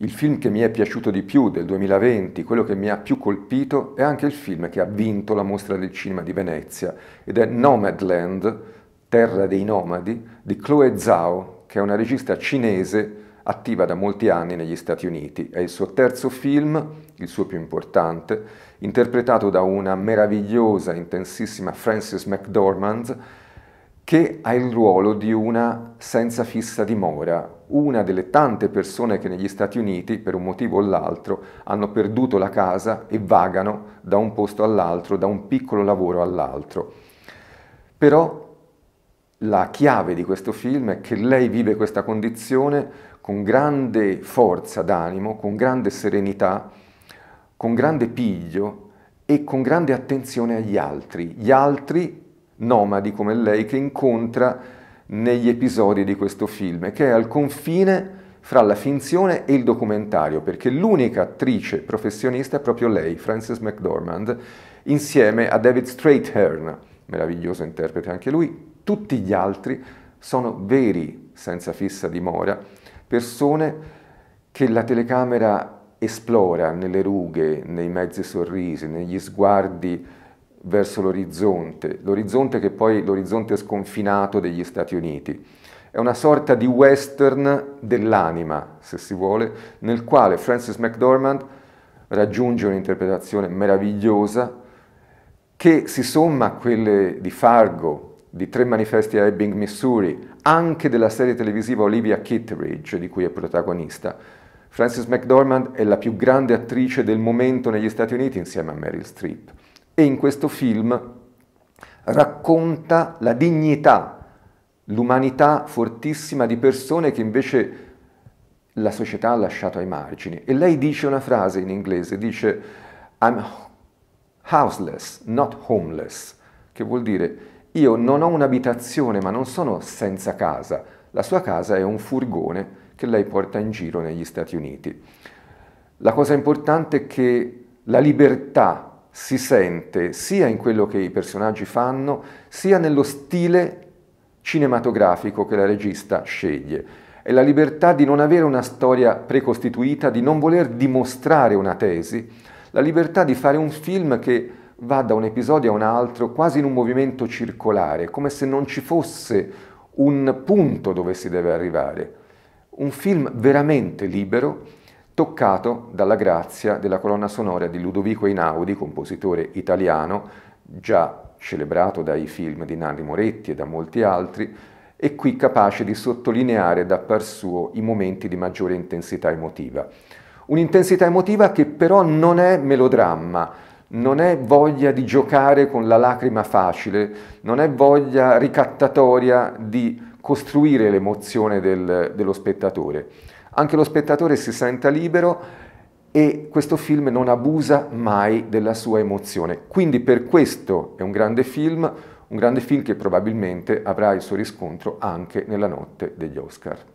Il film che mi è piaciuto di più del 2020, quello che mi ha più colpito, è anche il film che ha vinto la mostra del cinema di Venezia ed è Nomadland, Terra dei Nomadi, di Chloe Zhao, che è una regista cinese attiva da molti anni negli Stati Uniti. È il suo terzo film, il suo più importante, interpretato da una meravigliosa, intensissima Frances McDormand, che ha il ruolo di una senza fissa dimora, una delle tante persone che negli Stati Uniti, per un motivo o l'altro, hanno perduto la casa e vagano da un posto all'altro, da un piccolo lavoro all'altro. Però la chiave di questo film è che lei vive questa condizione con grande forza d'animo, con grande serenità, con grande piglio e con grande attenzione agli altri. Gli altri nomadi come lei che incontra negli episodi di questo film, che è al confine fra la finzione e il documentario, perché l'unica attrice professionista è proprio lei, Frances McDormand, insieme a David Strathern, meraviglioso interprete anche lui. Tutti gli altri sono veri, senza fissa dimora, persone che la telecamera esplora nelle rughe, nei mezzi sorrisi, negli sguardi verso l'orizzonte, l'orizzonte che poi è l'orizzonte sconfinato degli Stati Uniti. È una sorta di western dell'anima, se si vuole, nel quale Francis McDormand raggiunge un'interpretazione meravigliosa che si somma a quelle di Fargo, di tre manifesti a Ebbing, Missouri, anche della serie televisiva Olivia Kitteridge, di cui è protagonista. Frances McDormand è la più grande attrice del momento negli Stati Uniti insieme a Meryl Streep e in questo film racconta la dignità, l'umanità fortissima di persone che invece la società ha lasciato ai margini. E lei dice una frase in inglese, dice I'm houseless, not homeless, che vuol dire io non ho un'abitazione ma non sono senza casa, la sua casa è un furgone che lei porta in giro negli Stati Uniti. La cosa importante è che la libertà si sente sia in quello che i personaggi fanno, sia nello stile cinematografico che la regista sceglie. È la libertà di non avere una storia precostituita, di non voler dimostrare una tesi, la libertà di fare un film che va da un episodio a un altro quasi in un movimento circolare, come se non ci fosse un punto dove si deve arrivare. Un film veramente libero toccato dalla grazia della colonna sonora di Ludovico Einaudi, compositore italiano, già celebrato dai film di Nanni Moretti e da molti altri, e qui capace di sottolineare da par suo i momenti di maggiore intensità emotiva. Un'intensità emotiva che però non è melodramma, non è voglia di giocare con la lacrima facile, non è voglia ricattatoria di costruire l'emozione del, dello spettatore anche lo spettatore si senta libero e questo film non abusa mai della sua emozione. Quindi per questo è un grande film, un grande film che probabilmente avrà il suo riscontro anche nella notte degli Oscar.